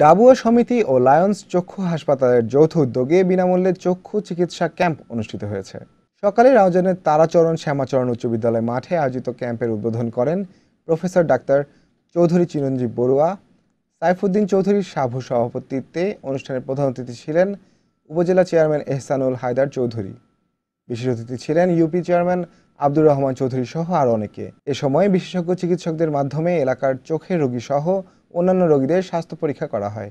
ডাবুয়া সমিতি ও লায়ন্স চক্ষু হাসপাতালের যৌথ উদ্যোগে বিনামূল্যে চক্ষু চিকিৎসা ক্যাম্প অনুষ্ঠিত হয়েছে সকালে রাউজানের তারাচরণ শ্যামাচরণ উচ্চ বিদ্যালয় মাঠে আয়োজিত ক্যাম্পের উদ্বোধন করেন প্রফেসর ডাক্তার চৌধুরী চিরঞ্জীব বড়ুয়া সাইফুদ্দিন চৌধুরীর সাভু সভাপতিত্বে অনুষ্ঠানের প্রধান অতিথি ছিলেন উপজেলা চেয়ারম্যান এহসানুল হায়দার চৌধুরী বিশেষ অতিথি ছিলেন ইউপি চেয়ারম্যান আব্দুর রহমান চৌধুরী সহ আরও অনেকে এ সময় বিশেষজ্ঞ চিকিৎসকদের মাধ্যমে এলাকার চোখের রোগীসহ অন্যান্য রোগীদের স্বাস্থ্য পরীক্ষা করা হয়